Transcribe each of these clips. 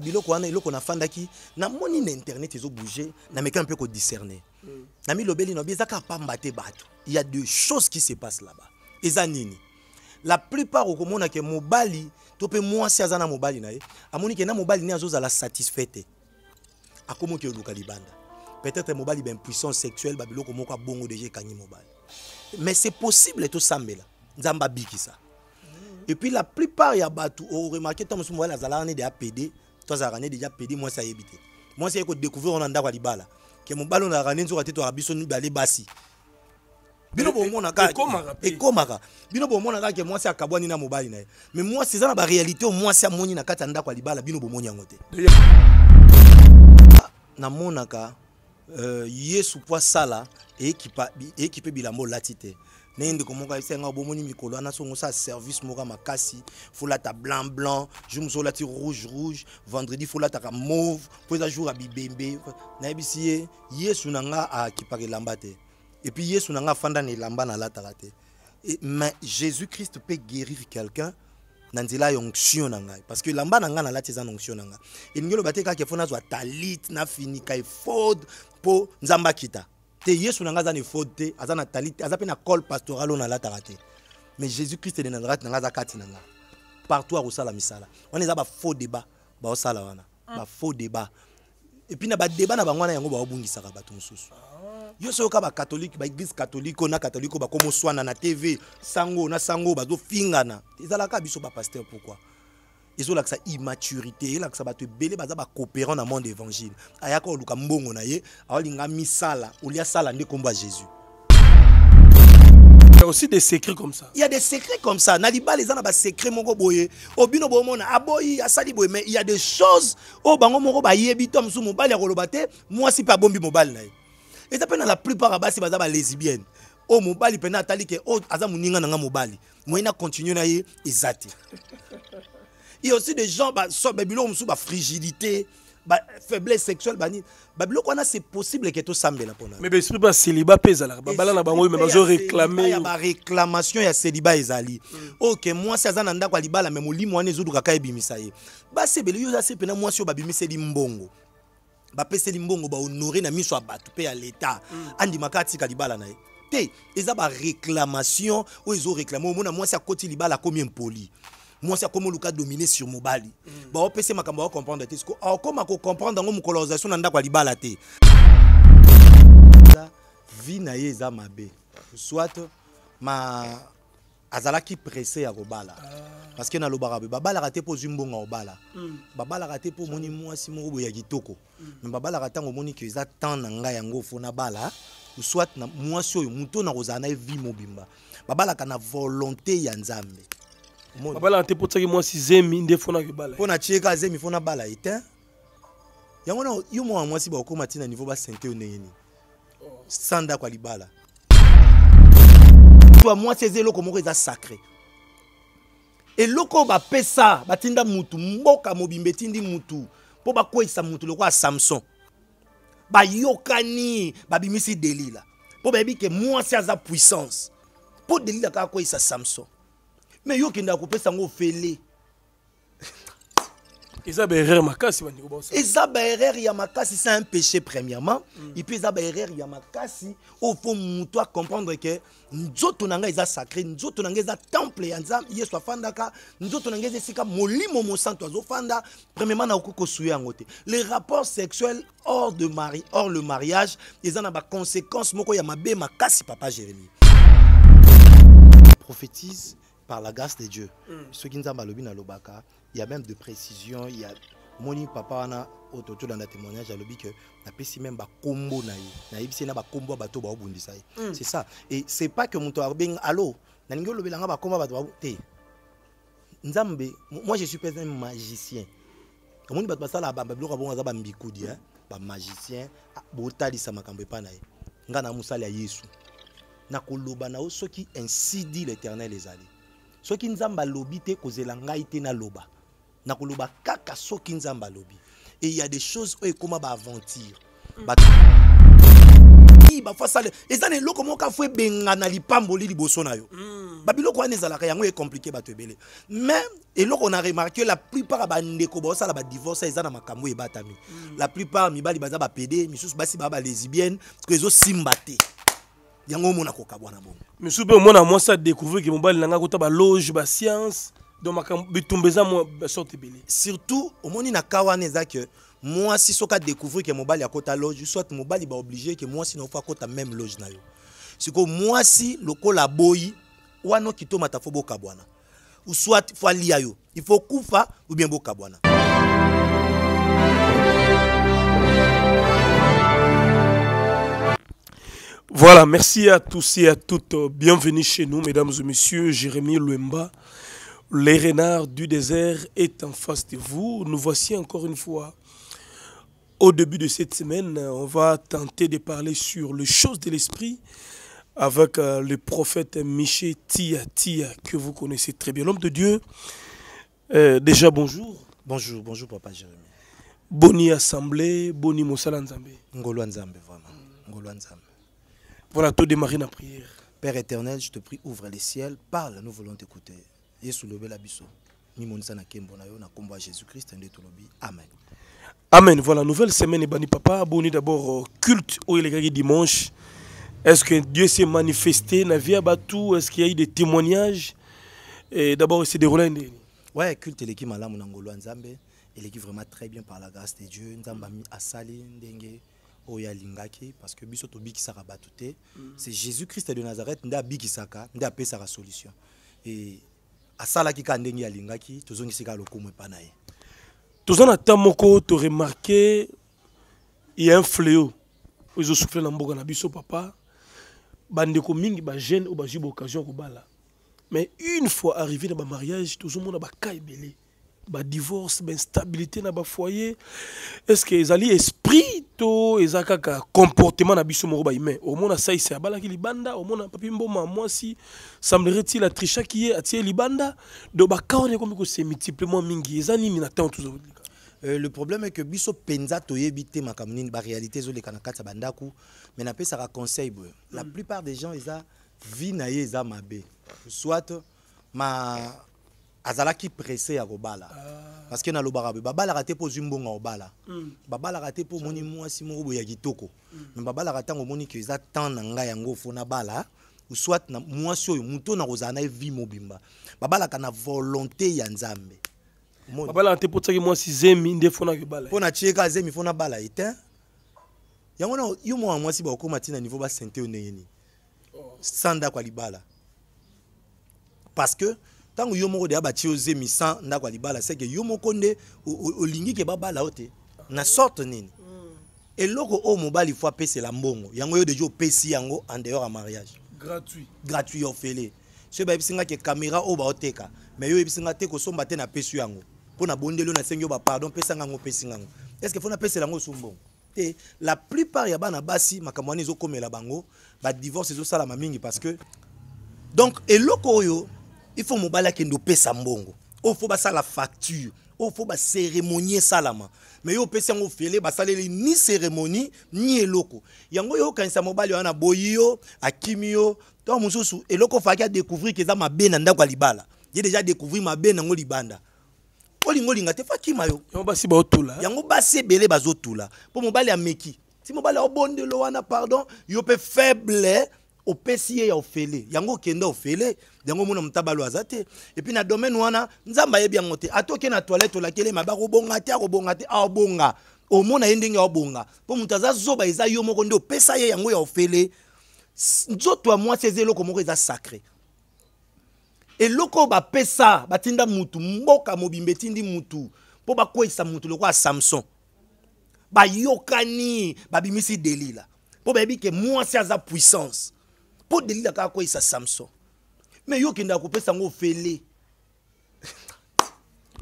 biloko wana iloko na fandaki na internet ezobouge nameki mpe kodiscerne na mm. milobeli na bi eza kaka pamba te bato il y a de choses qui se passe là-bas eza nini la plupart okomona ke mobali to pe mwasi aza na mobali na ye amoni ke na mobali ne la satisfait A akomi ke oluka libanda peut-être mobali puissance sexuelle babiloko moko bongo deje ekangi mobali mais c'est possible tout ça tosambela nzambe ça? Mm. et puis la plupart ya bato oremarke ntango mosusu mobali azalaka ni de apd tozalaka ne deja pedi mwasi ayebi te mwasi aye kodécouvrir wana ndako ya libala ke mobali ono azalaka ne nzoka te toyaka biso mibale basi bino bomona kaekomaka bino bomona kaka ke mwasi akabwani na mobali na ye mais mwasi eza na baréalité oyo mwasi amoni na kati ya ndako ya libala bino bomoni yango te ah, namonaka euh, yesu po asala eyekipe bilamba olati te nende komoka isenga bomoni mikolo wana songo sa service moka makasi makasi ta blanc blanc jour la ti rouge rouge vendredi ta mauve poza la jour a bibembe na ye yesu na nga kipake lambate et puis yesu na nga afanda na lata nalataka te mais jésus christ peut guérir quelqu'un na nzela ya onction na ngai parce que elamba na ngai nalati eza na onction na ngai elingi oloba te kaka efo nazwa talit e po nzamba kita te yesu na ngai aza na efode te aza na tali te aza mpe na col pastoral oyo nalataka te mais jésus christ ene na kati na ngai aza kati na ngai partout akosala misala wana eza bafaux débat baosala wana ah. bafaux débat epuis na badébat na bango wana yango baobungisaka bato mosusu ah. yo soyoka bakatholike baeglise katholike oyo na katholike oyo bakomoswana na tv sango na sango bazofingana ezalaka biso bapasteur pourkui ezolakisa immaturité elakisa bato ebele baza bacoopérant dans monde évangile ayako luka mbongo na ye aolinga misala olia sala nde kombo ya jésus Il y a aussi des secrets comme ça. Il y a des secrets comme ça. Naliba les gens ba secret moko boye. Obino bomona aboyi ah, asali boye ah, mais il y a des choses o oh, bango moko ba yebi tom sou mobali ya kolobate moi si pa bombi mobile, na. Et ça la plupart abasi baza ba lesbienne. O mobali pena atali ke o aza nga nanga mobali. Moi na continue na ye exact. Il y a aussi des gens, bah, soit Babylon, bah, bah, fragilité, bah, faiblesse sexuelle, bah, qu'on a c'est possible que tout ça me la Mais l'esprit, bah, bah, célibat pèse là. Bah, là, bah, moi, mais bah, réclamer. Il y a réclamation, il y a célibat et zali. Mm. Ok, moi, ça un nda quoi, liba, la même, moi limo, anézou, doukaka, et bimisaye. Bah, c'est belé, ça c'est pena, moi, si, bah, bimisé, limbongo. Bah, pèse, limbongo, bah, honoré, na miso, bah, tout à l'état. Mm. Andi, ma, kati, l'ibala na naïe. Té, ils ont réclamation, ou ils ont réclamé, au moins, moi, c'est à côté, liba, la, combien poli. mwasi akoma oluka domine sur mobali mm. baopesa makambo aocomprendre te siko akoma kocomprendre yango mokolonisation na ndako ya libala te vi na ye eza mabe soit ma azalaki presse ya kobala ah. parce que nalobaka boye babalaka te mpo ozwi mbongo ya kobala mm. babalaka te mpo omoni mwasi moko boye ya kitoko mm. mais babalaka ntango omoni ke eza temps na ngai yango fo nabala soit mwasi oyo moto nakozala na ye vi mobimba babalaka na volonté ya nzambe babalaka te mpo tiaki mwasi zemi nde fona kebala mpo na tieka zemi fona bala ye te yango na yo mwana mwasi bakokóma ntina niveau basente oyo ndenge nini sa ndako ya libala mwasi eza eloko moko eza sacré eloko oyo bapesa batinda mutu mboka mobimba etindi mutu mpo bakweyisa mutu lokola samson bayokani babimisi delila mpo bayebi ke mwasi aza puissance mpo delila kaka kweyisa samson mais yo okendaka kopesa yango ofele eza baerreur makasi bandeko baosa eza baerreur ya makasi c'est un péché premièrement mm. et puis eza baerreur ya makasi oyo fo motu comprendre que nzoto na ngai sacré nzoto na ngai temple ya nzambe yesu afandaka nzoto na ngai molimo esika santo azo fanda. premièrement na kosuya yango ngote le rapport sexuel hors, de mari hors le mariage a ba conséquences moko ya mabé makasi papa Jérémie. prophétise par la grâce de Dieu. Mm. Ce qui nous a malobé à l'obaka, il y a même de précision, il y a moni papa au oyo dans le témoignage alobi la napesi même bakombo na ye nayebisi ye na ba combo bato baobundisa ye mm. c'est ça et c'est pas que moto abenga allo nalingi olobela nga ba combo bato te nzambe moi je suis pas un magicien omoni bato basalaka bamba biloko bongo aza bambikudi hein. bamagicien botalisa makambo epai na ye ngai na mosala ya na nakoloba na yo soki ainsi dit l'éternel ezali soki nzambe alobi te kozela ngai te naloba nakoloba kaka soki nzambe alobi e ya des choses oyo ekóma baaventure mm. bafasale eza na eloko moko afo ebengana lipamboli liboso na yo mm. babiloko wana ezalaka yango ekomplike bato ebele mais eloko na remarke la plupart ya bandeko baosala badivorce eza na makambo ebatami mm. la plupart mibali baza bapede misusu basi baa balesibienne parceke ezosimba te yango omona kokabwa na bongo misu mpe omona mwasi adécouvrir ke mobali na ngai kota baloge bascience donc makambo bitumba eza basorte ebele surtout omoni na ka wana eza ke mwasi soki adécouvrir ke mobali akota loge soit mobali baoblige ke mwasi na oko akota même loge na yo sikoyo mwasi lokola boyi wana okitomata fo bokabwana soit fo alia yo ifo kufa ou bien bokabwana Voilà, merci à tous et à toutes. Bienvenue chez nous, mesdames et messieurs. Jérémy Louemba, les renards du désert est en face de vous. Nous voici encore une fois. Au début de cette semaine, on va tenter de parler sur les choses de l'esprit avec euh, le prophète Miché Tia Tia, que vous connaissez très bien. L'homme de Dieu, euh, déjà bonjour. Bonjour, bonjour papa Jérémy. Boni assemblée, boni Moussala Nzambe. Ngolo Nzambe, vraiment. Ngolo Nzambe. Voilà, tout démarrer la prière. Père éternel, je te prie, ouvre les ciels, parle, nous voulons t'écouter. Et soulever l'abisso. na kembo na na Jésus-Christ Amen. Amen. Voilà, nouvelle semaine bani papa, boni d'abord culte où il est dimanche. Est-ce que Dieu s'est manifesté na via est-ce qu'il y a eu des témoignages Et d'abord, c'est déroulé Ouais, culte l'équipe là, mon nzambe, il est vraiment très bien par la grâce de Dieu. Nzamba à asali ndenge. Oyalingaki parce que biso tobikisaka bato te mhm. c'est jésus christ de nazareth nda abikisaka nde apesaka solution et asalaki kaka ndenge alingaki tozongisi kaka lokumu epa na ye to na temps moko toremarke ya un fléau oyo ezosufle na mboka na biso papa bande ko mingi bajeune oyo bazwi baoccasion ko bala mais une fois arrivé dans mariage na bamariage belé baka divorce badivorce bainstabilité na foyer est ce que ezali esprit to eza kaka comportement na biso moko bahumain omona saise ki libanda omona papi mboma mwasi semblerait-il atrichaki ye atie libanda do bakawa na ekomi kose multiplie mwa mingi nini na ntango tozolika Euh, le problème est que biso penza to yebite makambo nini réalité zo le kati ta bandaku mais ka conseil boye la mm. plupart des gens eza vie na ye eza mabe soit ma azalaki presse ya kobala ah. parce que nalobaka be babalaka te mpo ozwi mbongo ya kobala mm. babalaka te mpo omoni mwasi moko boye ya kitoko mm. me babalaka ntango omoni ke eza temps na ngai yango fo nabala soit na mwasi oyo motu na kozala na ye vi mobimba babalaka na volonté ya nzambe babalaka te mpo tiaki mwasi zemi nde fo nakebala mpo natieka zemi fo nabala ye te yango na yo mwana mwasi bakokóma ntina niveau basente oyo ndenge nini sa oh. ndako ya libala parce que ntango yo moko deya batie ozemi 100 ndako ya libala seke yo moko nde olingi ke babala yo te na sorte nini mm. eloko oyo mobali fo apesela mbongo yango yo deja opesi yango en dehors ya mariage gratuit gratuit ofele soki bayebisi nga ke kamera oyo baoteka mais yo oyebisi nga te kosomba te napesi yo yango mpo na bondeli oyo nasengi yo bapardon pesanga yango opesinga yango estce fo napesela yango osu mbongo te la plupart ya bana basi makambo wana ezokomela bango badivorce ezosalama mingi parce que donc eloko oyo il faut mobali akende opesa mbongo oyo fo basala facture oyo fo baseremonie esalama me yo opesi yango ofele basaleli ni seremonie ni eloko yango yo okanisa mobali wana boyi yo akimi yo to mosusu eloko ofalaki adécouvrir ke eza mabe na ndako ya libala ye deja adécouvrir mabe nango libanda olinga olinga te fakima yo yango basi baotula yango basi ebele bazotula mpo mobali ameki ti mobali aobondelo wana pardon yo mpe faible opesi ye ya ofele yango okende ofele yango omona motabalo aza te epui na domaine wana nzambe ayebi yango te ata oke na toilette olakeli maba akobonga te akobonga te aobonga omona ye ndenge aobonga mpo moto aza zoba eza yo moko nde opesa ye yango ya ofele nzoto ya mwasi eza eloko moko eza sacre eloko oyo bapesa batinda mutu mboka mobimba etindi mutu mpo bakweyisa mutu lokola samson bayokani babimisi delila mpo bayebi ke mwasi aza puissance mpo delila kaka koyisa samson me yo okendaka kopesa yango ofele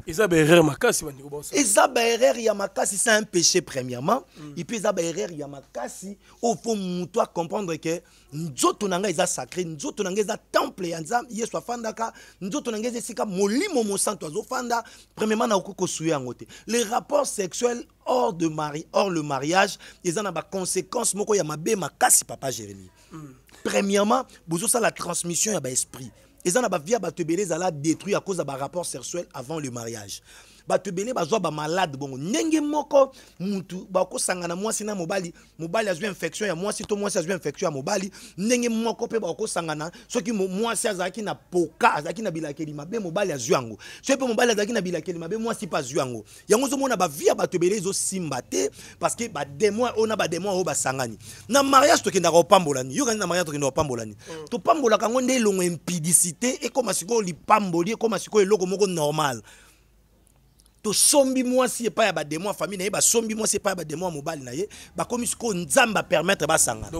eza erreur makasi bandeko baosa eza erreur ya makasi c'est un péché premièrement mm. et puis eza erreur ya makasi oyo fo motu acomprendre ke nzoto na ngai eza sacré nzoto na ngai eza temple ya nzambe yesu afandaka nzoto na ngai eza esika molimo mosantu azofanda premièrement nakoki kosuya yango te le rapport sexuel hors, de mari hors le mariage eza na baconséquence moko ya mabe makasi papa jérémie mm premièrement la transmission ya l'esprit. eza na bavie la bato ebele la détruit à cause leurs rapport sexuel avant le mariage bato ebele bazwa bamalade bongo ndenge moko mutu bakosangana mwasi na mobali mobali azwi infection ya mwasi to mwasi azwi infection ya mobali ndenge moko mpe bakosangana soki mwasi azalaki na poka azalaki na bilakeli mabe mobali azwi yango soki mpe mobali azalaki na bilakeli mabe mwasi mpe azwi yango yango ozomona bavi ya bato ebele ezosimba te parceke bademoin oyo na bademoin oyo basangani na mariage tokendaka kopambola yo yokani na mariage tokendaka kopambola nini mm. topambolaka yango nde elongo impidicité ekóma sikoyo lipamboli ekóma sikoyo eloko moko normal tosombi mwasi epai ya bademo ya famille na ye basombi mwasi epai ya bademo ya mobali na ye bakomi sikoyo nzambe apermettre basangana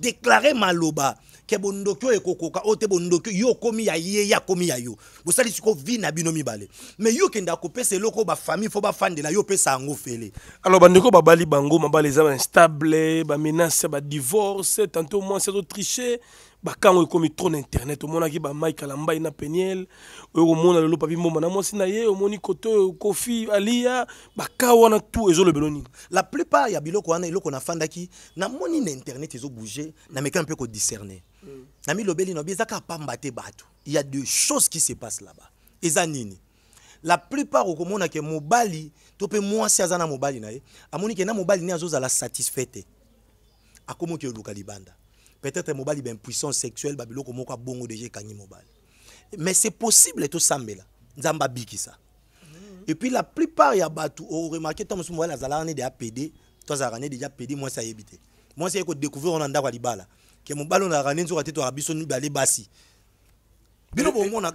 déclarer maloba ke bondoki oyo ekokoka o oh, te bondoki yo okomi ya ye ye akomi ya yo bosali sikoyo vi na bino mibale mais yo okenda kopesa eloko oyo bafamille fo bafandela yo opesa yango fele alors bandeko babali bango mabali eza bainstable bamenace ya badivorce tantôt mwasi azotriche bakango ekomi trop bah, na internet omonaki bamai kalambai na peniel oyo komona lelo na na ye omoni alia baka la plupart ya biloko wana eloko nafandaki namoni na internet ezobouge namekani mpe peu mm. na ezaka pamba te bato il y a hmm. de choses qui se passent là-bas eza la plupart okomona ke mobali to mpe mwasi aza na mobali na ye amoni na mobali peut-être mobile ben puissance sexuelle babiloko moko bongo déjà kanyi mobile mais c'est possible et tout ça mais là nzamba biki ça et puis la plupart ya batu au remarqué tant musumu wala zala année déjà pédé toi za rané déjà pédé moi ça yebité moi c'est que découvrir on anda kwa libala que mobile on a rané nzo kateto abiso ni balé basi bino e- bomona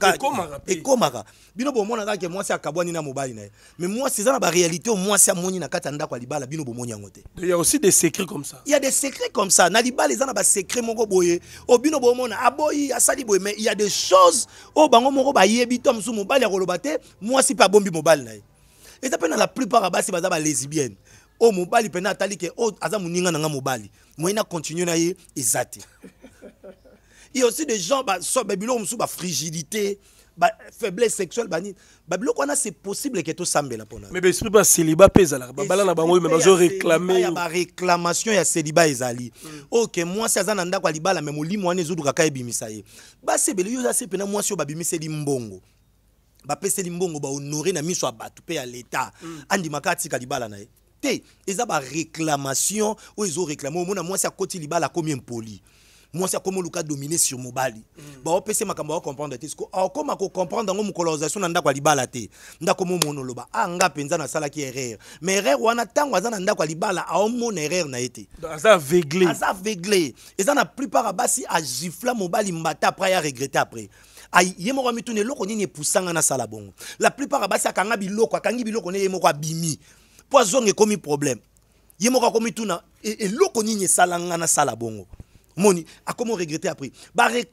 ekomaka bino bomona kaka mwasi akabwani na mobali na ye mais mwasi eza na baréalité oyo mwasi amoni na kati ya ndako ya libala bino bomoni yango te ya aussi des secrets comme ça ya des secrets comme ça na libala eza na basecret moko boye oyo oh, bino bomona aboyi asali boye mais ya des choses oyo bango moko bayebi to mosusu mobali ya koloba te mwasi mpe abombi mobali na ye eza mpe na la plupart ya basi baza balesibienne oyo oh, mobali mpena atali ke oyo oh, aza moninga na nga mobali moyeni akontinue na ye eza te Il y a aussi des gens, bah, soit musu bah, fragilité, bah, faiblesse sexuelle, bah, qu'on bah, c'est possible que tout semble là pour Mais l'esprit bah, bah, célibat pèse là. Bah, là, bah, moi, mais je bah, réclamais. Il y a bah, réclamation, il y a célibat mm. Ok, moi, c'est un anda quoi, liba, la même lit, moi, ne autres, kaka et bimisaye. Bah, c'est belé, ça c'est pena, moi, sur babimi, c'est limbongo. Bah, pèse limbongo, bah, honoré, na miso, bah, tout paye à l'État. Mm. Andi, ma kati, kaliba, là, nae. Eh. Té, ils ont réclamation, ou ils ont réclamé, au moins, moi, c'est à côté, liba, combien poli. mwasi akoma oluka domine sur mobali mm. baopesa makambo aocomprendre te siko aokóma kocomprendre yango mokolonisation na ndako ya libala te ndako momona oloba anga ah, mpenza nasalaki erreur mais erreur wana ntango aza na ndako ya libala aomona erreur na ye te aza aveugle aza aveugle eza na plupart ya basi agifla mobali mbata après aregrete après ye moko amituna eloko nini epusanga nasala bongo la plupart ya basi akanga biloko akangi biloko ne ye moko abimi mpo azonga ekómi problème ye moko akómi tuna e, eloko nini esala nga nasala bongo moni comment regretter après bah, y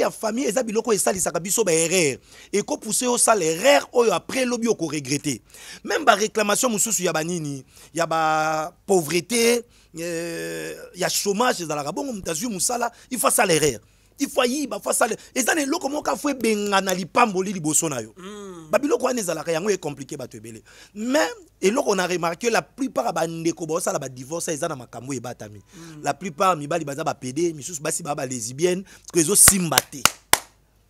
ya famille eza biloko esalisaka biso baerreur ekopousse yo osala erreur oyo après ko okoregrete même baréclamation mosusu ya banini ya bah, pauvreté, euh, ya chômage dans la bongo moto azwi mosala il faut asala erreur ifa yiba fa sale loko na eloko moko afo ebengana lipamboli liboso na yo mm. ko wana ezalaka yango ekomplike ba ebele mais eloko na remarqué la plupart ndeko ba baosala ba divorce ezana makambo ebatami mm. la plupart mibali baza bapede misusu basi baa balesibienne que ezosimba simbaté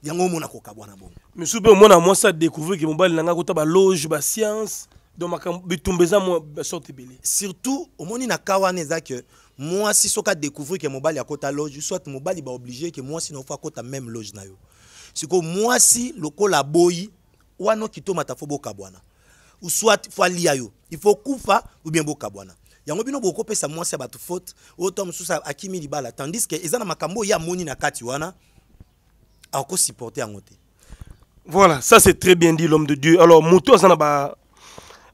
yango omona kokabwana bongo misusu mpe omona mwasi adécouvrir ke mobali na ngai akuta baloge bascience donc bitumbeza mo sorte ebele surtout moni na ka wana ke moi si soka découvrir que mobali akota loge soit mobali ba obligé que moi si no kota même loge na yo si moi si lokola boyi wana kitomata boka bwana ou soit fo lia yo il faut kufa ou bien bwana yango bino pesa mwasi ya bato faute oyo to akimi libala tandis que ezana makambo y'a moni na kati wana akosupporte supporter te Voilà, ça c'est très bien dit l'homme de Dieu. Alors, Moutou, ça n'a ba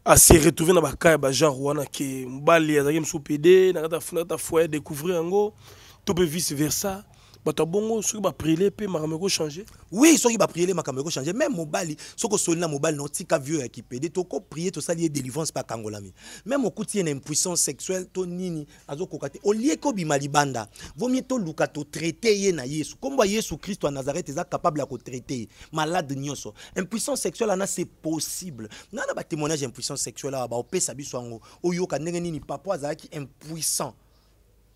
ase retrouve na baka ya bagenre wana ke mobali azalaki mosu pede na kati ya foyer découvrir yango to mpe vice versa bato bongo soki bapriele mpe makambo ekochanger oui soki bapriele makambo ekochanger même mobali soki osoli na mobali na otika vieux ya eh, kipede tokoprie tosali ye délivrance mpe kangolami. même okuti ye na impuissance sexuelle to nini azokoka te olie kobima libanda vomie toluka totraite ye na yesu nkombo ya yesu kristo ya nazareth est capable à kotraite traiter. malade nyonso impuissance sexuelle ana c'est possible nana batémoignage ya impuissance sexuelle awa baopesa biso yango oyoka ndenge nini papa azalaki impuissant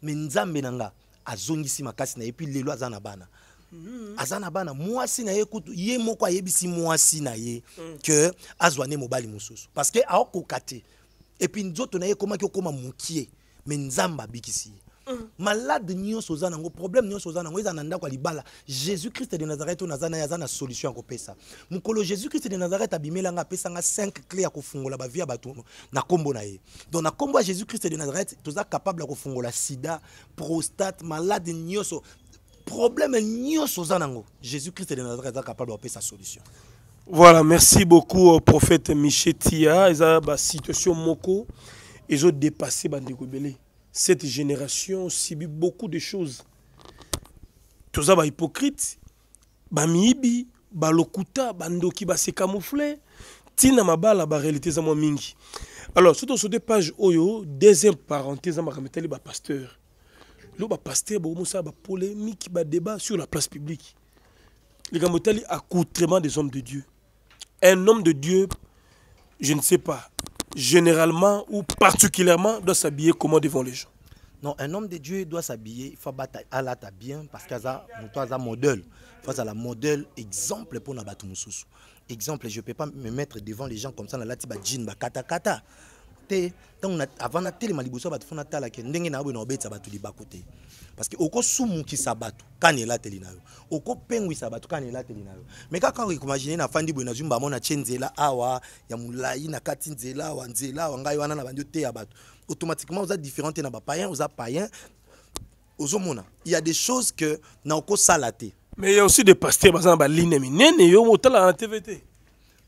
me nzambe na ngai azongisi makasi na ye puis lelo aza na bana Mm -hmm. aza na bana mwasi na ye kutu ye moko ayebisi mwasi na ye mm. ke azwa ne mobali mosusu parceke aokoka te epuis nzoto na ye ekomaki okóma mokie me nzambe abikisi ye Mm. malade nyonso sozana problème nyonso sozana nango eza na ndako libala jésus christ de nazareth oyo Nazana na solution ya Mukolo jésus christ de nazareth abimelanga apesanga 5 cinq clés kofungola bavie ya na nkombo na ye donc na nkombo jésus christ de nazareth toza capable ya sida prostate malade so problème nyonso sozana jésus christ de nazareth aza capable ya solution Voilà, merci beaucoup au euh, prophète Michetia. Ils ont situation moko. Ils ont dépassé Bandegobele cette génération subit beaucoup de choses. Tout ça les hypocrite. Bah miibi, bah lokuta, les ndoki, se camoufler. Tina mabala, la réalité za mingi. Alors, surtout sur deux pages oyo, deuxième parenthèse, je vais pasteur. Le pasteur, il y a polémique, ba débat sur la place publique. Les gens accoutrement des hommes de Dieu. Un homme de Dieu, je ne sais pas, généralement ou particulièrement doit s'habiller comment devant les gens non, un homme de Dieu doit s'habiller, il faut battre à la bien hein, parce qu'il a un modèle. Face à la modèle, exemple pour Nabatou Moussous. Exemple, je ne peux pas me mettre devant les gens comme ça, dans la tiba jean, kata kata te ntango avant natelema liboso ya bato tala ke ndenge nayoboye na obetsa bato libaku te parce que okosumukisa bato kani elateli na yo okopengwisa sabatu kani elateli na yo me kaka na fandi boye na zumba mona chenzela awa ya molai na kati nzela awa nzela awa ngai wana na bandi oteya bato automatiquement oza différent te na bapayen oza payen mona il y a des choses que na oko te mais il y a aussi des pasteurs baza na baline minene yo motala na TVT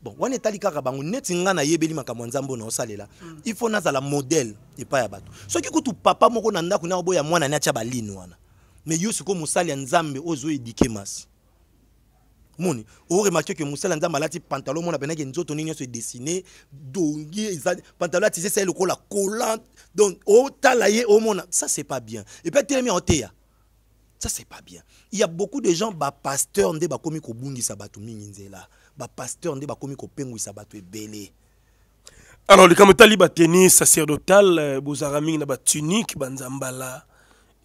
bon wana etali kaka bango neti ngai nayebeli makambo ya nzambe oyo naosalela mm. il faut nazala modele epai ya bato soki kutu papa moko na ndako na oboya mwana ne atya baline wana mais yo sikoyo mosali ya nzambe oyo ozo edike masi moni oremarke ke mosali ya nzambe alati pantalon mona penaki nzoto nini nyonso edesine dongi eza pantalon atise esali lokola collant donc otala ye omona ça c'est pas bien epui atelemi aoteya ça c'est pas bien il y a beaucoup de gens bapasteur nde bakomi kobungisa bato mingi nzela bapasteur nde bakomi kopengwisa bato ebele alors likambo etali bateni sacerdotal euh, bozalaka mingi na batunike banzambala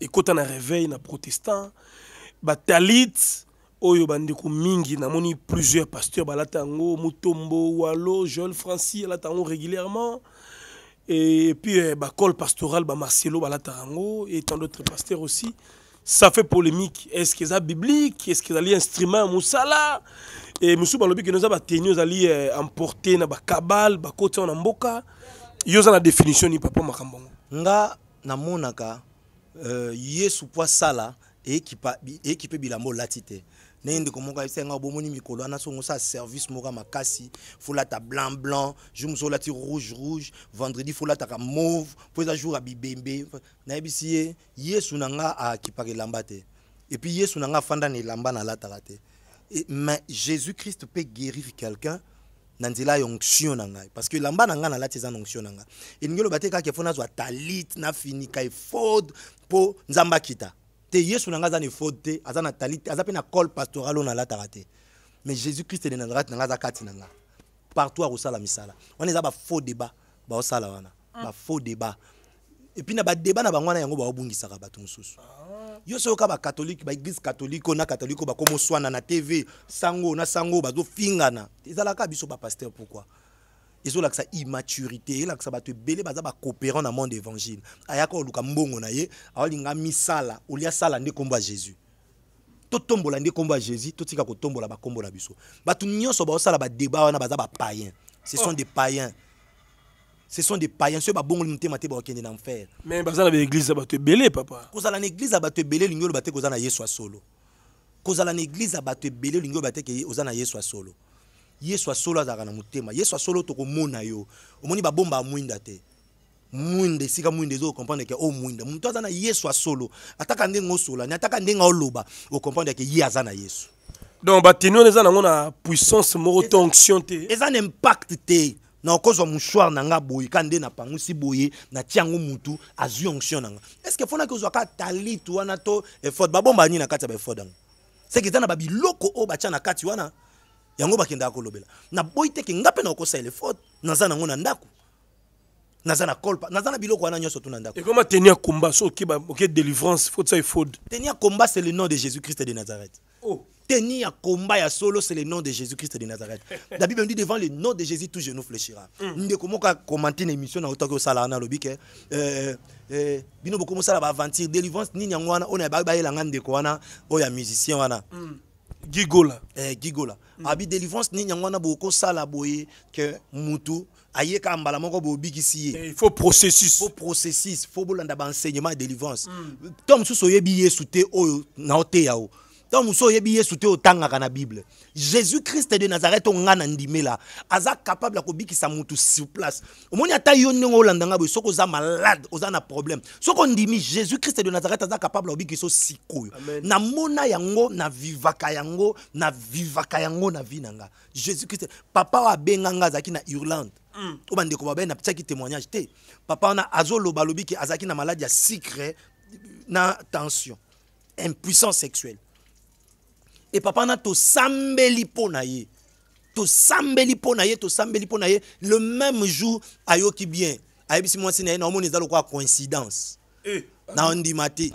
ekota na réveil na protestant batalite oyo bandeko mingi moni plusieurs pasteurs balata yango mutombo walo joel francis alata régulièrement et, puis euh, ba col pastoral bamarcelo balata yango et tant d'autres pasteurs aussi ça fait polémique est-ce que eza biblique est-ce que ezali instrument instruments Moussala e mosusu balobi keno oza bateni ozali eh, emporte na bakabale bakoti yango na mboka yo oza na définition nini papa makambo yango nga namonaka uh, yesu po asala eyekipe bilamba olati te ndenge ndeko moko ayebisa yanga obomoni mikolo wana songo sa service moko ya makasi folata blanc blanc jour mosusu olati rouge rouge vendredi folataka mauve mpo eza jour ya bibembe nayebisi ye yesu na nga akipaka elamba te epuis yesu na nga afanda na elamba nalataka te mais Jésus-Christ peut guérir quelqu'un na nzela onction na ngai parce que lamba na ngai nalati onction na onction na ngai elingi oloba te kaka efo nazwa talit nafinika efode mpo nzambe akita te yesu nanga za aza na efode te aza na talit aza mpe na col pastoral na la tarate. mais jésus-christ ele na ngai za kati nanga Partout à akosala misala wana eza bah, faux débat baosala wana bah, faux débat puis na badébat na bango wana yango bah, ka bato mosusu ah. yo so yoka bakatolike baeglise katolike na katolike oyo bakomoswana na tv sango na sango bazofingana ezalaka biso bapaster pourkui ezolakisa immaturité elakisa bato ebele baza bacoopérant na monde évangile ayaka oluka mbongo na ye aolinga misala olia sala nde kombo ya jésus totombola nde kombo ya jésus totika kotombola bakombo na biso bato nyonso baosala badeba wana baza bapayen ce sont oh. des païens ce sont des païens ceux babongoli motema te bakokende na enfer mais baza na l'église, ya bato papa cause na eglise ya bato ebele elingi oloba te koza solo cause na eglise ya bato ebele olingi oloba teke oza na yesu ya solo yesu asolo azalaka na motema yesu asolo tokomona yo omoni babomba ya mwinda te mwinda esika mwinda ezo okomprendre que o oh, mwinda moto aza na yesu asolo ataka ndenge osolani ataka ndenge oloba okomprendre ke que aza zana yesu donc bateni wana eza nango na puissance moko to onction te eza na impact te na okozwa mouchoir na nga boye ka nde napangwisi boye natia yango mutu azwi onction na nga estce fonaki ozwaka talit wana to efod babomba nini na kati ya baefod yango seke eza na babiloko oyo batia na kati wana yango bakendaka kolobela naboyi teke nga mpe na okosaela efod naza nango na ndako naza na colpa naza na biloko wana nyonso tuna ndako ekoma teni ya komba so oke délivrance faut ça efod teni ya komba c'est le nom de jésus christ de nazareth oh. tenir à combat à solo, c'est le nom de Jésus-Christ de Nazareth. La Bible dit devant le nom de Jésus, tout genou fléchira. Mm. Nous avons commenté une émission dans autant que ça, là, lobby, que euh, euh, Binoboko beaucoup ça va aventir délivrance ni nyangwana on a babaye la ngande ko wana o ya musicien wana mm. gigola eh gigola mm. abi délivrance ni nyangwana boko sala boye que mutu aye ka mbala moko bobikisi ye eh, il faut processus faut processus faut bolanda ba enseignement délivrance tom suso yebi yesu te oyo na ote yao ntango mosusu oyebi yesu te otangaka na bible jésus krist de nazareth onga na ndimela aza capable ya kobikisa motu sur place omoni ata yo ndenge olandanga boye soki oza malade oza na problème soki ondimi jésus krist de nazareth aza capable ya kobikisa osikoyo namona yango navivaka yango navivaka yango na vi na nga jésus krist papa oyo abenganga azalaki na irlande mm. oyo bandeko babai napesaki témoignage te papa wana azoloba alobiki azalaki na maladi ya sucre na tension impuissance sexuelle et papa na tosambeli mpo na ye tosambeli mpo na ye tosambeli mpo na ye le même jour ayoki bien ayebisi mwasi na ye na omoni eza lokola coïncidence eh. na ondima te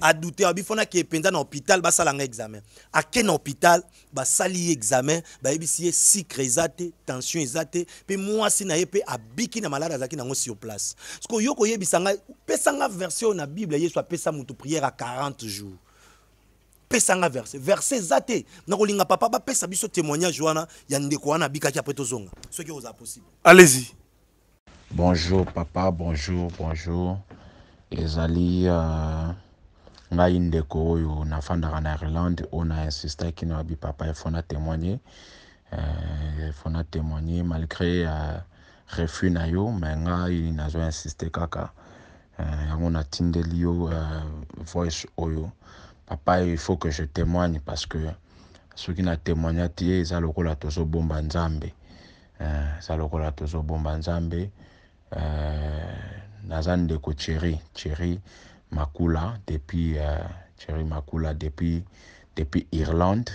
adute abi fo na ayeke mpenza na hôpital nga examen a ke na hôpital ba sali examen ba ye sucre eza te tension eza pe mpe mwasi na pe mpe abiki na malade na ngosi sur place ko sikoyo koyebisa ngai pesanga version na bible yesu apesa motu prière ya 40 jours pesanga verse verse zate na nakolinga papa pesa biso témoignage wana ya ndeko wana abikaki apres tozonga soki oza possible allez-y bonjour papa bonjour bonjour ezali uh, ngai ndeko oyo nafandaka na irlande oyo na insistaki na babi papa efona euh, témoigne uh, efona témoigne malgré euh, refus na yo nga ngai nazo insiste kaka uh, yango natindeli yo euh, voice oyo papa il faut que je témoigne parce que qui na témoigne ti ye eza lokola bomba nzambe euh, la bomba nzambe euh, naza de makula depuis euh, makula depuis depuis irlande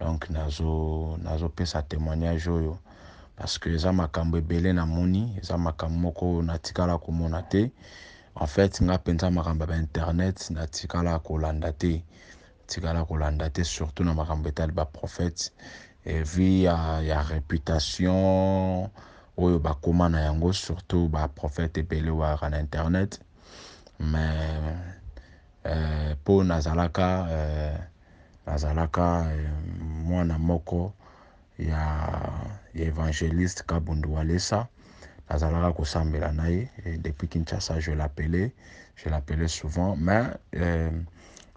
donc n'azo nazo témoignage parce que eza makambo ebele ça m'a cambé moko la komona en fait ngapentsa makambo ya bainternet natikala kolanda te tikala kolanda te surtout na makambo etali baprophète evi ya, ya réputation oyo bakóma na yango surtout baprophète ebele waka na internet mais eh, mpo nazalaka eh, nazalaka eh, mwana moko ya, ya évangéliste kabundu walesa azalaka kosambela na ye eh, depuis kinshasa je l'appelais je l'appelais souvent mais euh,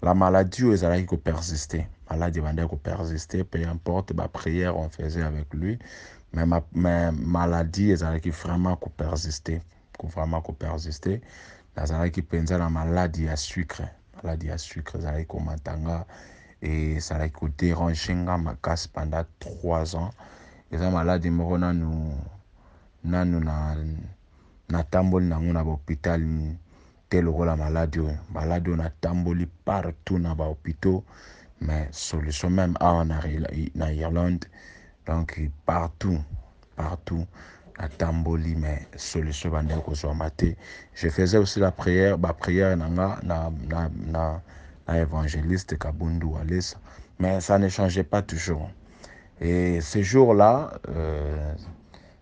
la maladie oyo ezalaki maladie maladi ebandaki kopersiste peu importe prières on faisait avec lui mais, ma, mais maladie ezalaki vraiment kopersiste vraiment kopersiste nazalaki mpenza la maladie à sucre maladie à sucre et komata nga ezalaki koderange ma casse pendant trois ans eza maladie, moko nous nano natamboli nango na bahopital te lokola maladi oyo maladi oyo natamboli partout na bahopitau mais solution même awa na, na irlande donc partout partout natamboli mais solution bandeki kozwama te je faisais aussi la prière baprière nanga na, na, na, na évangéliste kabundu walesa mais ça ne changeait pas toujours et ce jour là euh,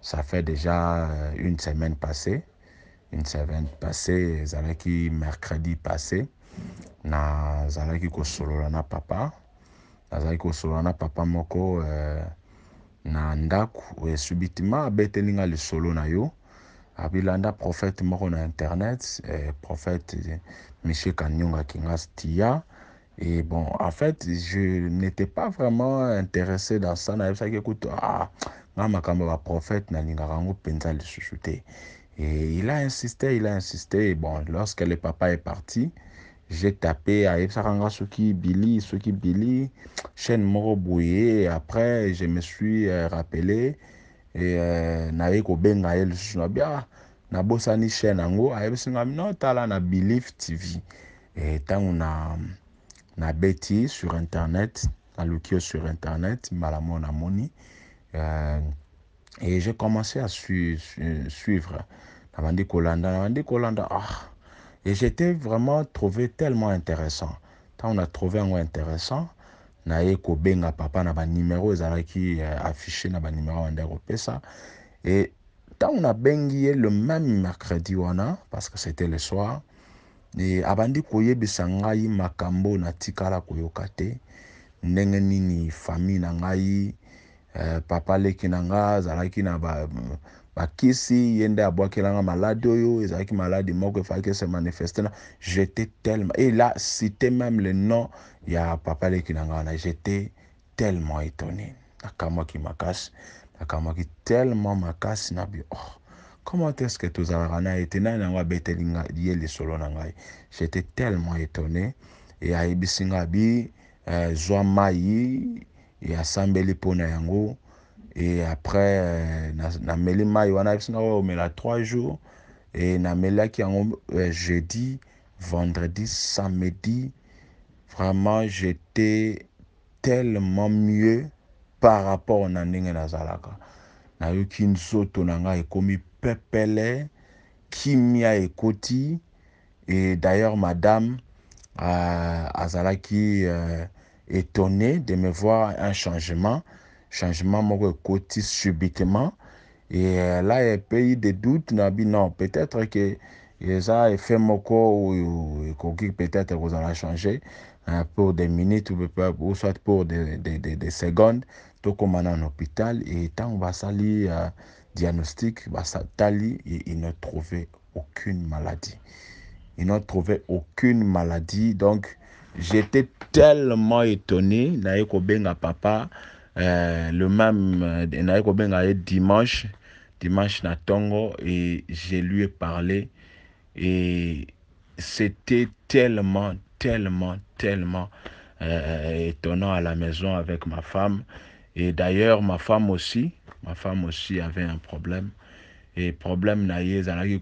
ça fait déjà euh, une semaine passée. Une semaine passée, zalaki mercredi passé, na kosolola na papa. Nazalaki kosolola na papa moko euh, na et subitement abeteli le lisolo na yo abilanda prophète moko na internet euh, prophète euh, michel kanyonga Tia, et bon en fait je n'étais pas vraiment intéressé dans ça nayebisaki écoute, ah, nga et il a insisté il a insisté bon lorsque le papa est parti j'ai tapé ayebisaka ah, nga soki bili soki bili chaîne moko boye après je me suis euh, rappelé et euh, je kobenga ye lisusu nabi ah nabosani chaîne yango ayebisi ah, nga no tala na believe tv on na nabeti sur internet je sur internet mbala euh, et j'ai commencé à su, su, suivre Navandi Kolanda. Navandi Kolanda, ah, et j'étais vraiment trouvé tellement intéressant. Quand on a trouvé un mot intéressant, naye kobenga papa na banimero qui euh, affiché na banimero wana fait ça et on a ye le même mercredi wana parce que c'était le soir et abandi koyebisa ngai makambo natikala koyoka te ndenge nini famille na ngai eh, papa aleki na nga azalaki na bakisi ye nde abwakelanga maladi oyo ezalaki maladi moko efalaki se manifeste na j'étais tellement et là cité même le nom ya papa aleki na nga wana j'étais tellement étonné nakamwaki makasi nakamwaki tellement makasi na bio oh, comment est-ce que tozalaka na ete nani yango abeteli ye lisolo na ngai j'étais tellement étonné e ayebisi nga bi eh, zwa mai asambeli mpo na yango e après euh, nameli mai wana biso nako omela 3 jours e namelaki yango euh, jeudi vendredi samedi vraiment j'étais tellement mieux par rapport na ndenge nazalaka nayoki nzoto na ngai ekomi pepele kimia ekoti e d'ailleurs madame uh, azalaki uh, étonné de me voir un changement. Changement mon côté subitement. Et euh, là, il y a pays de doute. Non, peut-être que ça a fait mon corps ou peut-être que vous changé changer hein, pour des minutes ou soit pour des, des, des, secondes. Tout comme on est en hôpital et tant on va salir à euh, diagnostic, et il ne trouvait aucune maladie. il n'ont trouvé aucune maladie. Donc, J'étais tellement étonné, Naeko Benga papa, euh, le même euh, Naeko Benga dimanche, dimanche na Tongo, et je lui ai parlé. Et c'était tellement, tellement, tellement euh, étonnant à la maison avec ma femme. Et d'ailleurs, ma femme aussi, ma femme aussi avait un problème. Et problème c'est ye, zanaki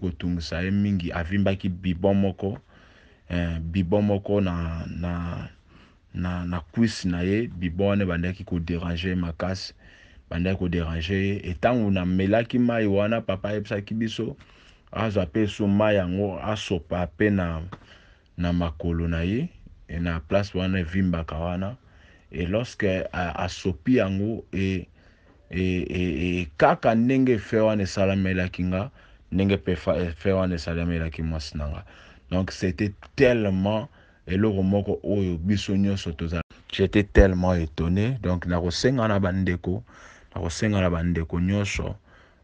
mingi, ki bibomoko. eh, bibon moko na, na, na, na cuise na ye bibon wana ebandaki koderange makasi bandaki koderange ye entango namelaki mai wana papa ayebisaki biso azwa mpe so mai yango asopa mpe na, na makolo na ye e na place wana evimbaka wana e lorsque asopi yango e, e, e, e kaka ndenge fe wana esalamelaki nga ndenge mpe fe wana esalamelaki mwasi na nga donc c'était tellement eloko moko oyo oh, biso nyonso tozala j'étais tellement étonné donc nakosenga na bandeko nakosenga na bandeko nyoso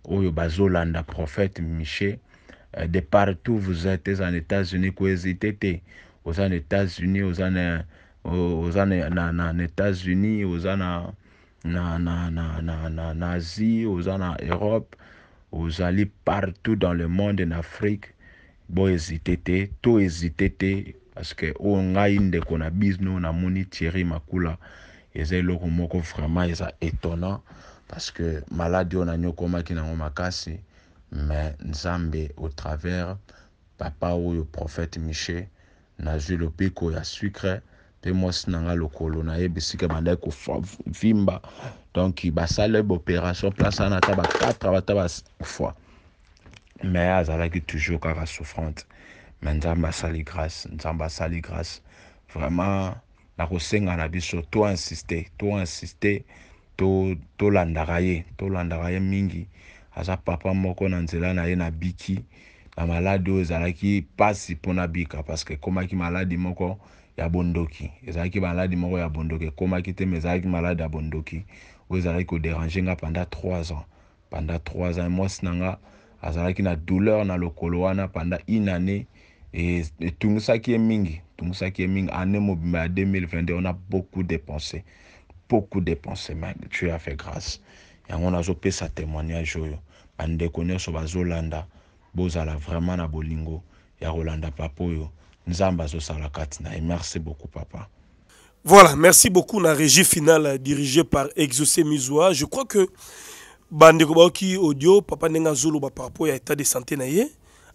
oyo bazolanda prophète miché eh, de partout vous êtes eza états-unis quoi te aux na états-unis aux na aux na, na, na, états-unis aux na na, na, na, na, na, na asie aux na europe ozali partout dans le monde en afrique bohésite te to hésite te parceke oyo ngai ndeko na bino namoni thierry makula eza eloko moko vraiment eza étonnant parceke maladi oyo naniokomaki nango makasi me nzambe au travers papa oyo prophète miche nazwi lobiko ya sucre mpe mwasi na ngai lokolo nayebi sika bandai kovimba donk basali bopération place wana ata ba 4 ata ba fois me azalaki toujours kaka souffrante me nzambe asali grâce nzambe asali grâce vraiment na kosenga na biso to insiste to insiste tolandaka ye tolandaka ye mingi aza papa moko na nzela na ye na biki na maladi oyo ezalaki mpasi mpona bika parceke ekomaki maladi moko ya bondoki ezalaki maladi moko ya bondoki ekomaki te ma ezalaki maladi ya bondoki oyo ezalaki koderange nga pendant 3 ans pendant 3 ans mwasi na nga azalaki na douleur na lokolo wana pendant une année etungisaki ye mingi tungisaki ye mingi année mobimba ya 2022 on a beaucoup dépensé beaucoup dépensé mais dieu a fait grâce yango nazopesa témoignage oyo bandeko nyonso bazolanda bozala vraiment na bolingo ya kolanda papa oyo nzambe azosala kati na ye merci beaucoup papa Voilà, merci beaucoup. La régie finale dirigée par Exocé Mizoua. Je crois que bandeko baoki audio papa ndenge azoloba par rapport ya état de santé na ye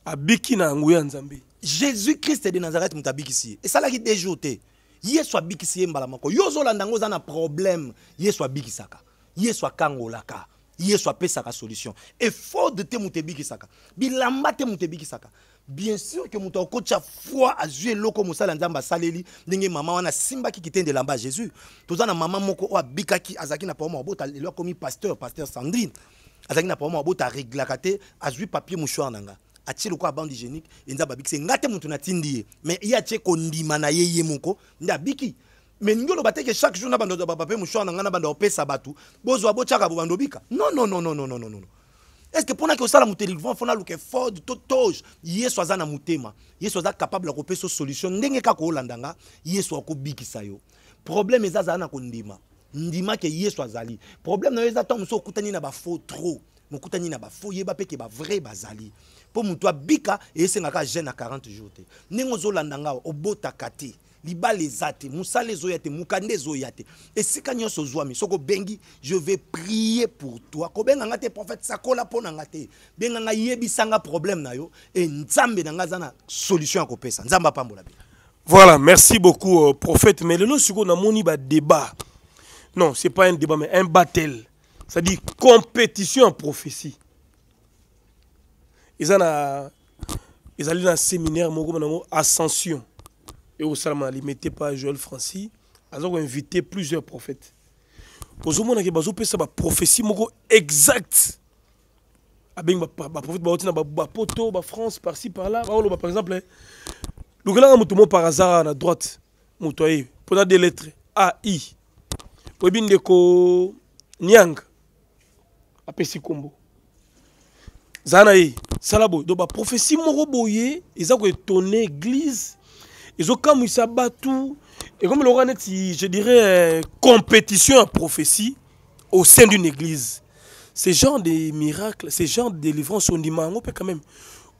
abiki na yango ya nzambe jésus christ de nazareth moto abikisi ye esalaki deux jours te yesu abikisi ye mbala moko yo ozolanda yango oza na problème yesu abikisaka yesu akangolaka yesu apesaka solution efode te moto ebikisaka bilamba te moto ebikisaka bien sûr que coach a foi à jouer mosala nzambe asaleli ndenge simba qui asimbaki de l'amba jésus toza na moko abikaki azaki na paoma à lelo comme pasteur pasteur sandrine azaki na paoma à kate te azwi papier mouchoir na a atie lokola bande hygiénique e c'est abikisi mais kondima na yeye moko nde mais ndenge oloba que chaque jour na bando de papier mouchoir na na bando apesa batu bozwa bo bandobika non non non non non non non est ce que mponaki osala moto délivrance mpo naluka eford to toge yesu aza na motema yesu aza capable ya kopesa yo solution ndenge kaka olanda nga yesu akobikisa yo problème eza azala na kondima ndimaki yesu azali problème na yo eza ntango mosu okutani na bafaux trop mokutani na bafaux yeba mpe ke bavrai bazali mpo moto abika eyesengaka jeune na 40 jours te ndenge ozolanda nga obotaka te libala eza te mosala ezoya te mokanda ezoya te esika nyonso ozwami soko bengi je vais prier pour toi kobenganga te prophète sakola mpo na nga te yebisanga problème na yo e nzambe na nga aza na solution ya kopesa nzambe apambola bino voilà merci beaucoup euh, prophète mais lelo sikoyo namoni badébat non c'est pas un débat mais un battle c'est-à-dire compétition en prophétie na ezali na séminaire moko na ascension et au salama limité par Joël Francis azoko invité plusieurs prophètes ozomona ke bazopesa prophétie moko exact abengi baprophète bauti na bapoto bafrance parci parla baoloba par exemple donc hein. là lokelanga moto moko par hasard à la droite moto aye mpona de lettre ai oyebi ndeko niang apesi kombo zala na ye sala prophétie donc baprophétie moko boye eza koetone église ils et comme le neti je dirais euh, compétition en prophétie au sein d'une église Ces genres de miracles, ces genres de délivrance ondima On peut quand même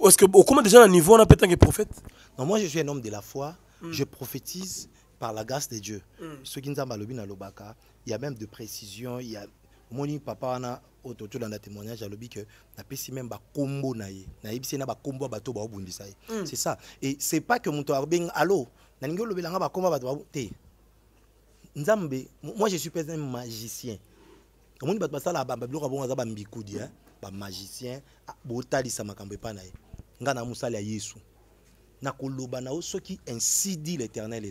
est-ce que Comment déjà un niveau peut-être un prophète non moi je suis un homme de la foi hmm. je prophétise par la grâce de dieu hmm. ce qui nous il y a même de précision il y a moni papa wana dans totolanda témoignage alobi na pisi même kombo na ye na na ba to bato baobundisa ye mm. c'est ça et c'est pas que moto abenga allo na nalingi olobelanga ba ya bato te nzambe moi je suis pas un magicien ba bato basalaka za ba bongo hein bambikudi magicien botali sa makambo pa na ye nga na musala ya yesu koloba na osoki soki ainsi dit l'éternel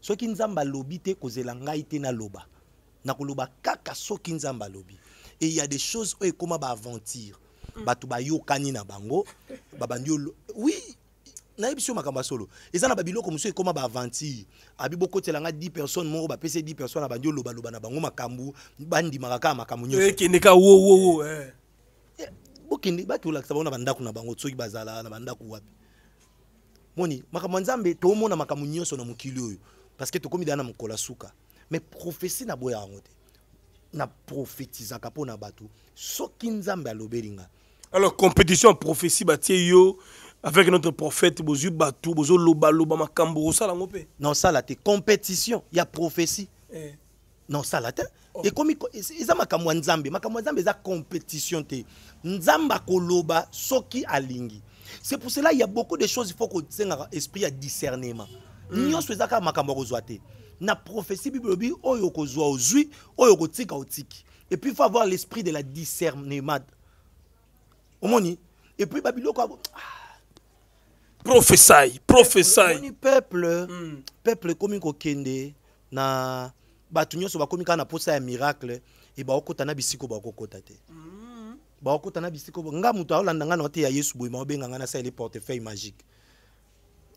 ce qui nzamba lobi te kozela ngai te loba. nakoloba kaka soki nzambe alobi et il y a des choses oyo ekóma baaventure mm. bato bayokani na bango babandi oui nayebi so makambo ya solo eza na babiloko mosusu ekóma baaventure abi bokotelanga 10 personnes moko bapesi 10 personnes abandi olobaloba na bango makambo bandimaka kaka makambo nyonsoekende eh, ka wowowo eh. eh, bokende bakiolakisa bango na bandako na bango soki bazala na bandako wapi moni makambo ya nzambe toomona makambo nyonso na mokili oyo parce que tokomi dala na mokolo ya suka mais prophétie na boya ngote na prophétisa kapo na bato soki nzambe loberinga alors compétition prophétie batie yo avec notre prophète bozwi bato loba makambo osala ngope non ça la te compétition Il y a prophétie eh. Non ça la te oh. comme ils eza makambo nzambe makambo nzambe eza compétition te nzambe koloba soki alingi c'est pour cela il y a beaucoup de choses il faut kosengaka esprit ya discernement hmm. nyonso mm. makambo ya na prophétie bible elobi oyo okozwa ozui oyo okotika otiki et puis faut avoir l'esprit de la discernement omoni et puis babiloko ah. prophétie prophesai prophesai peuple mm. peuple ko kende na bato ba bakomi na posa ya miracle e bakokota na bisiko ba te mm. bakokota na bisiko nga muta aolanda na te ya yesu nga na ngai nasali portefeuille magique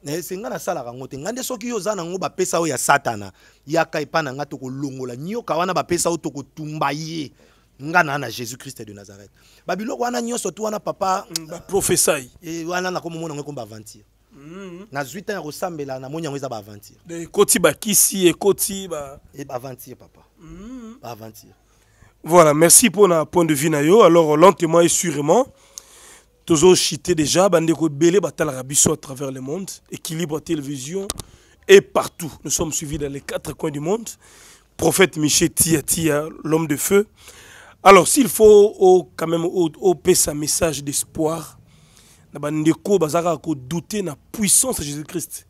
esenga eh, nasalaka yango te ngai nde soki yo oza ngoba pesa oyo ya satana yaka epai ko longola nyo nioka wana bapesa oyo tokotumba ye nga na na jésus christ de nazareth babiloko wana nyonso tu wana papa e wana nakomomona yango ekomi baaventure mm. nazwi ntan ya kosambela namoni yango eza baaventure eh, ekoti bakisi ekoti baaventure papa mm. baaventure voilà merci mpona point de vue na yo alors lentement et sûrement chité déjà bandeko belé batalaka biso à travers le monde équilibre télévision et partout nous sommes suivis dans les quatre coins du monde prophète miché tia tia l'homme de feu alors s'il faut oh, quand même opérer oh, oh message d'espoir na bandeko bazaka ko douter na puissance de jésus-christ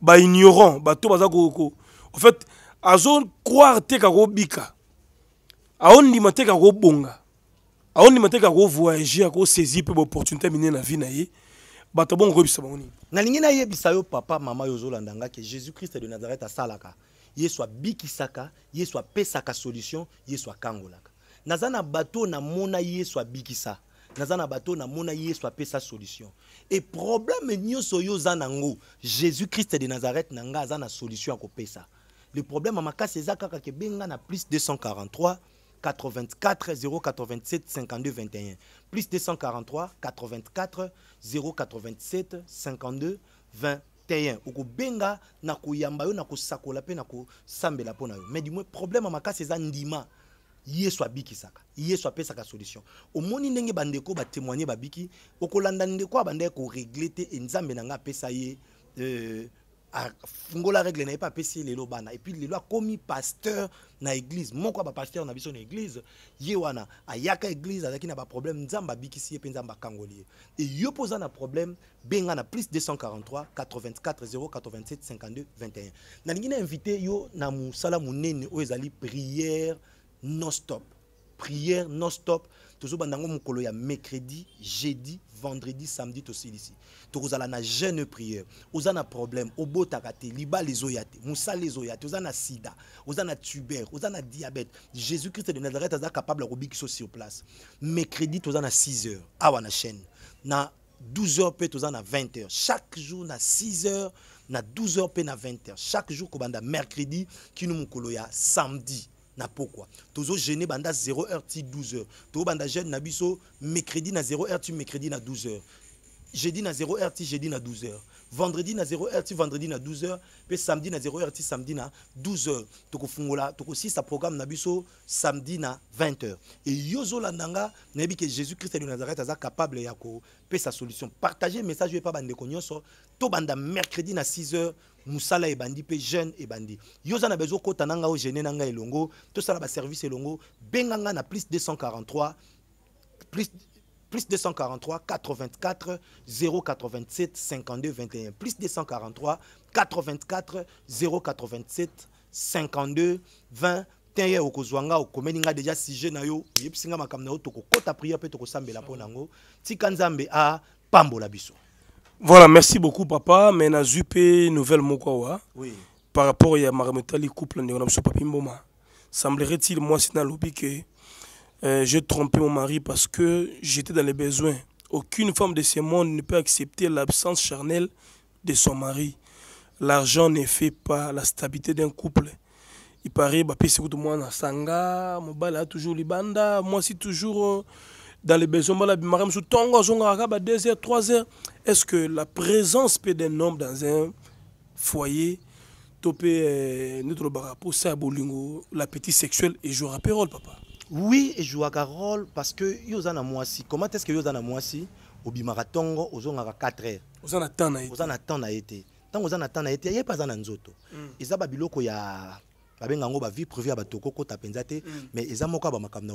to bazako ko. en fait azocroire te kaka dit aondima te kaka kobonga aondima te kaka ovoyage akosaisi mpe baopportunité mine na vie na ye bato bongo koyebisa bango Na nalingi nayebisa yo papa mama oyo ndanga que jésus christ de nazareth salaka. asalaka bikisaka, abikisaka yesu pesaka solution kangolaka. Nazana bato na bato namona bikisa. Nazana bato na bato namona yesu pesa solution Et problème nyonso oyo oza jésus christ de nazareth na zana na solution ko pesa. le problème ya makasi eza kaka na plus 243 84 087 52 21 plus 243 84 087 52 21 benga na koyamba yambayo na sakola pe na kosambela sambe na yo mais du moins problème ya makasi eza saka. soit soit yesu saka solution omoni ndenge bandeko batémoigne babiki okolanda ndeko ndeko koregle te e nzambe na nzam pesa ye euh, fungola règle n'avait pas pc les lobana et puis lois commis pasteur na église moko ba pasteur na vision église yewana wana ayaka église qui na pas problème nzamba bikisi ye mpe nzamba akangoli et yo posant un problème benga na plus 243 84 0 87 52 21 n'a na invité yo na mosala monene oyo ezali prière non stop prière non stop Tozo yango mokolo ya mercredi jeudi vendredi samedi tosilisi tokozala na jeune prière oza na problème obota te libala ezoya te mosala ezoya te oza na sida oza na tubere oza na diabète jésus christ de nazareth aza capable ya kobikiso sur place mercredi toza na 6 heures awa na chaîne na 12h pe toza na 20h chaque jour na 6h na 12h pe na 20h chaque jour kobanda mercredi kino mukolo ya samedi na toujours tozo gêner 0h 12h to banda jeûne na biso mercredi na 0h à mercredi na 12h jeudi na 0h jeudi na 12h vendredi na 0h vendredi na 12h puis samedi na 0h samedi na 12h tokofungola sa programme na biso samedi na 20h e yo ozolanda na nayebi jésus christ de nazareth aza capable ya sa solution partage message pas bande bandeko to banda mercredi na 6h et bandi, pe jeune ebandi bandi. oza na tananga okɔta na ngai ogene longo, tout ça tosala service. elongo benga benganga na plus 243 plus plus 243 84 087 52 21 plus 243 84 087 52 20 te au okozwa nga okomeli nga na prière tika nzambe biso voilà merci beaucoup papa mais zupe nouvelle moko oui. par rapport à Marametali couple ndeko na biso papi mboma semblerait il moins nalobi que euh, j'ai trompé mon mari parce que j'étais dans les besoins. Aucune femme de ce monde ne peut accepter l'absence charnelle de son mari. L'argent ne fait pas la stabilité d'un couple. Il paraît que bah, c'est moi sanga, mon a toujours libanda, moi aussi toujours euh, dans les besoins, je suis sous dans à 2 heures, 3 heures. Est-ce que la présence d'un homme dans un foyer, topé euh, notre bolingo, l'appétit sexuel et jouera rôle, papa? oui à carole parce que Yozana oza mwasi comment est ce que Yozana oza au Bimaratongo, aux ntongo à 4 heures oza na temps na ye te ntango oza na temps na ye te ye mpe aza na nzoto mm. eza babiloko ya babenga yango bavie privé ya bato okokɔta mpenza te mm. mais eza moko ya bamakambo na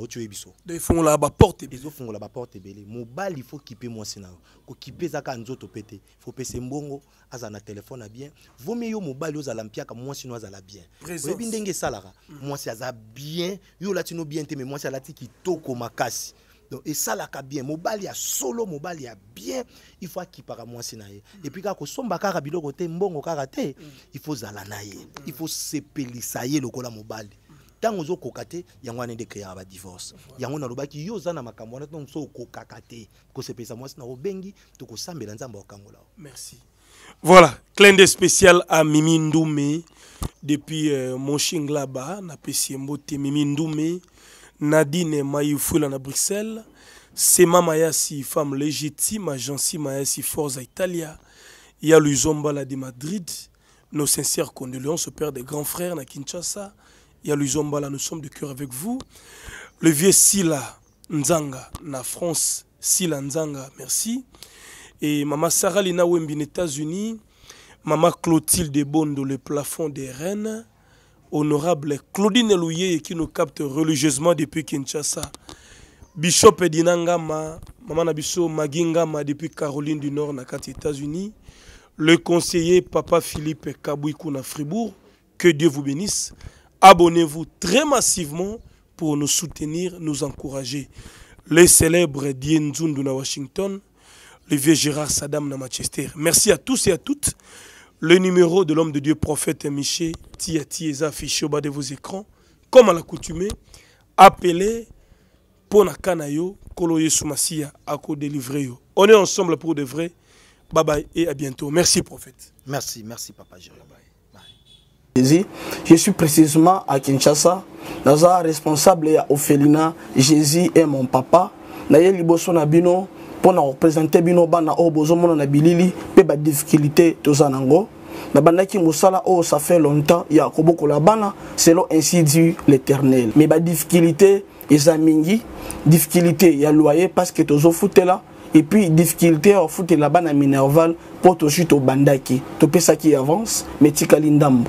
yo ba porte so fond baporte ba porte ebele mobali faut kipe mwasi na yo kokipe eza kaka nzoto mpe Faut fo mbongo azala na téléphone a bien vomi yo mobali ka mpiaka mwasi no la bien oyebi ndenge esalaka mm. mwasi aza bien yo olati bien te mais mwasi alati kitoko makasi donc esalaka bien mobali ya solo mobali ya bien il faut akipaka mwasi na ye mm. epuis kaka kosomba kaka biloko te mbongo kaka te mm. il faut ozala na ye mm. il faut sepelisa ye lokola mobali ntango ozokoka te yango wana nde divorce badivorce yango nalobaki yo za na makambo wana ntango so okokaka te kosepelisa mwasi na obengi tokosambela nzamba akokangola merci Voilà, clin d'œil spécial à Mimi Ndoumé depuis euh, là-bas, na Pessiembote Mimi Ndoumé, Nadine à Bruxelles, Sema Mayasi, femme légitime, Agency Mayasi Forza Italia, Yalu Zombala de Madrid, nos sincères condoléances au père des grands frères na Kinshasa, Yalu Zombala, nous sommes de cœur avec vous. Le vieux Sila Nzanga, na France, Sila Nzanga, merci. Et Mama Sarah Lina Wembi, États-Unis, Mama Clotilde Bondo, le plafond des Rennes honorable Claudine Louye qui nous capte religieusement depuis Kinshasa. Bishop Edinanga, Maman Abisso Magingama depuis Caroline du Nord, les États-Unis. Le conseiller Papa Philippe Kabouikou Fribourg. Que Dieu vous bénisse. Abonnez-vous très massivement pour nous soutenir, nous encourager. Les célèbres Dien Zundu à Washington, le vieux Gérard Saddam na Manchester. Merci à tous et à toutes. Le numéro de l'homme de Dieu, prophète Miché, Tiati est affiché au bas de vos écrans, comme à l'accoutumée. Appelez Pona Kanayo, à Soumassia, Ako On est ensemble pour de vrai. Bye bye et à bientôt. Merci, prophète. Merci, merci, papa Jésus. Je suis précisément à Kinshasa, Je suis responsable à Ophelina, Jésus est mon papa. mpo na korepresente bino bana oyo bozomona na bilili mpe badifficulté toza nango nabandaki mosala oyo ça fait longtemps ya kobokola bana selon ainsi dit l'éternel mais badifficulté eza mingi difficulté ya loyer parce que tozofutela epuis difficulté ya kofutela bana minerval mpo tozwi tobandaki topesaki avance mais tikali ndambo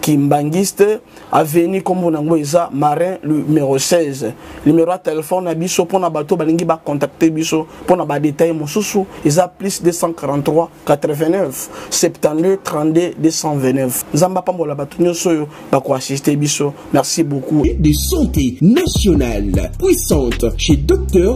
kimbangiste aveni nkombo nango eza marin numéro 16 numéro ya telefone na biso mpona bato balingi bacontacte biso mpona badetail mosusu eza plus 243 89 72 32 229 nzambe apambola bato nyonso oyo bakoassiste biso merci beaucoup et de santé nationale puissante chez docteur